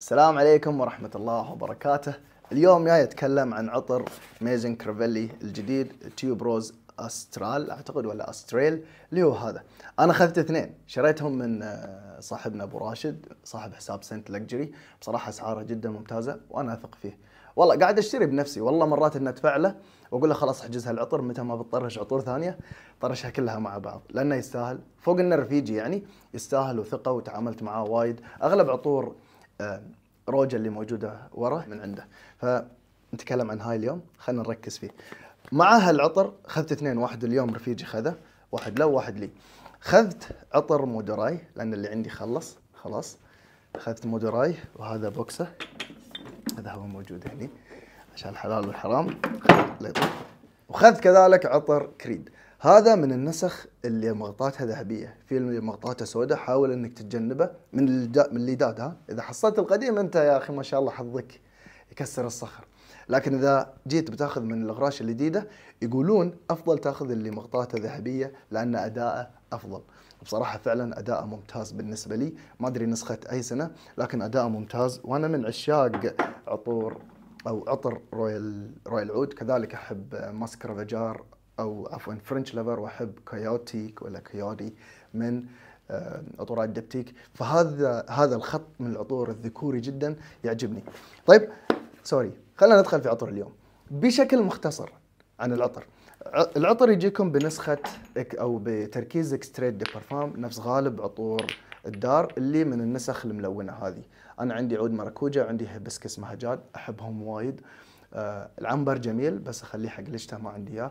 السلام عليكم ورحمة الله وبركاته اليوم جاي اتكلم عن عطر ميزن كرافيلي الجديد تيوب روز استرال اعتقد ولا استريل اللي هو هذا انا اخذت اثنين شريتهم من آه، صاحبنا ابو راشد صاحب حساب سنت لكجري بصراحه اسعاره جدا ممتازه وانا اثق فيه والله قاعد اشتري بنفسي والله مرات ان ادفع له واقول له خلاص احجز هالعطر متى ما بتطرش عطور ثانيه طرشها كلها مع بعض لانه يستاهل فوق انه رفيجي يعني يستاهل وثقه وتعاملت معاه وايد اغلب عطور آه، روجا اللي موجوده ورا من عنده فنتكلم عن هاي اليوم خلينا نركز فيه مع هالعطر اخذت اثنين واحد اليوم رفيجي خذه واحد له وواحد لي اخذت عطر مودراي لان اللي عندي خلص خلاص اخذت مودراي وهذا بوكسه هذا هو موجود هني عشان الحلال والحرام لا وخذت كذلك عطر كريد هذا من النسخ اللي مغطاتها ذهبيه في اللي مغطاتها سوداء حاول انك تتجنبه من اللي من ها اذا حصلت القديم انت يا اخي ما شاء الله حظك يكسر الصخر لكن اذا جيت بتاخذ من الاغراش الجديده يقولون افضل تاخذ اللي مغطاته ذهبيه لان اداءه افضل بصراحه فعلا اداءه ممتاز بالنسبه لي ما ادري نسخه اي سنه لكن اداءه ممتاز وانا من عشاق عطور او عطر رويال رويال عود كذلك احب ماسك فجار او عفوا فرنش ليفر واحب كيوتيك ولا كيودي من آه، عطورات الدبتيك فهذا هذا الخط من العطور الذكوري جدا يعجبني طيب سوري خلينا ندخل في عطر اليوم بشكل مختصر عن العطر العطر يجيكم بنسخه او بتركيز اكستريت دي بارفام نفس غالب عطور الدار اللي من النسخ الملونه هذه انا عندي عود مراكوجا عندي هيبسكس مهجاد احبهم وايد آه العنبر جميل بس اخليه حق لجته ما عندي اياه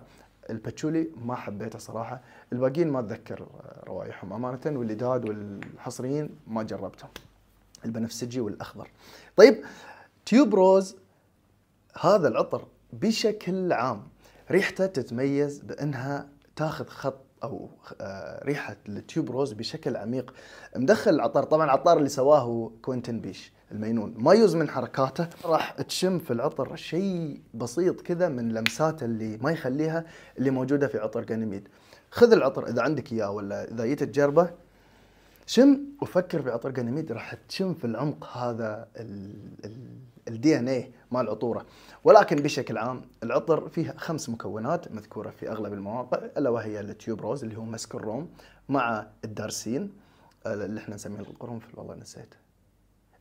الباتشولي ما حبيته صراحه الباقيين ما اتذكر آه، روايحهم امانه واللداد والحصريين ما جربتهم البنفسجي والاخضر طيب تيوب روز هذا العطر بشكل عام ريحته تتميز بانها تاخذ خط او آه، ريحه التيوب روز بشكل عميق مدخل العطار طبعا العطار اللي سواه كوينتن بيش المينون ما يوز من حركاته راح تشم في العطر شيء بسيط كذا من لمساته اللي ما يخليها اللي موجوده في عطر جانيميد خذ العطر اذا عندك اياه ولا اذا جيت تجربه شم وفكر بعطر جانيميد راح تشم في العمق هذا الدي ان اي مال العطوره ولكن بشكل عام العطر فيه خمس مكونات مذكوره في اغلب المواقع الا وهي التيوب روز اللي هو مسك الروم مع الدارسين آه، اللي احنا نسميه القرنفل والله نسيت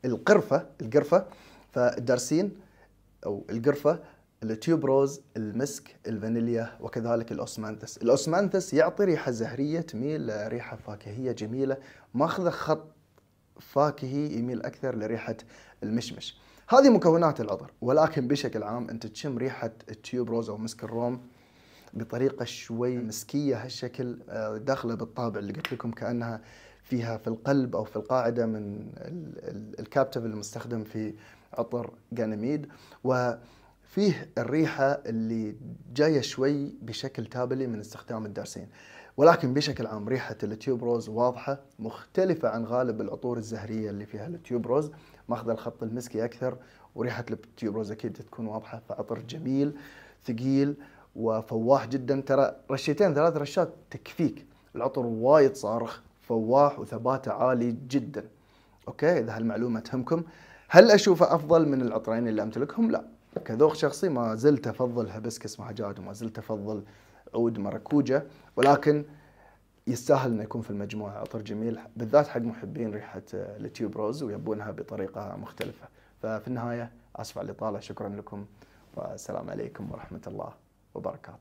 القرفه القرفه فالدارسين او القرفه التيوبروز المسك الفانيليا وكذلك الأوسمانثس الأوسمانثس يعطي ريحة زهرية تميل لريحة فاكهية جميلة ماخذة خط فاكهي يميل أكثر لريحة المشمش هذه مكونات العطر ولكن بشكل عام أنت تشم ريحة التيوبروز أو مسك الروم بطريقة شوي مسكية هالشكل آه، داخلة بالطابع اللي قلت لكم كأنها فيها في القلب أو في القاعدة من الكابتف المستخدم في عطر جانيميد و فيه الريحه اللي جايه شوي بشكل تابلي من استخدام الدارسين ولكن بشكل عام ريحه التيوبروز واضحه مختلفه عن غالب العطور الزهريه اللي فيها التيوبروز ماخذه الخط المسكي اكثر وريحه التيوبروز اكيد تكون واضحه فعطر جميل ثقيل وفواح جدا ترى رشيتين ثلاث رشات تكفيك العطر وايد صارخ فواح وثباته عالي جدا اوكي اذا هالمعلومه تهمكم هل اشوفه افضل من العطرين اللي امتلكهم لا كذوق شخصي ما زلت افضل هبسكس مهجاد وما زلت افضل عود مراكوجا ولكن يستاهل انه يكون في المجموعه عطر جميل بالذات حق محبين ريحه التيوب آه، روز ويبونها بطريقه مختلفه ففي النهايه اسف على الاطاله شكرا لكم والسلام عليكم ورحمه الله وبركاته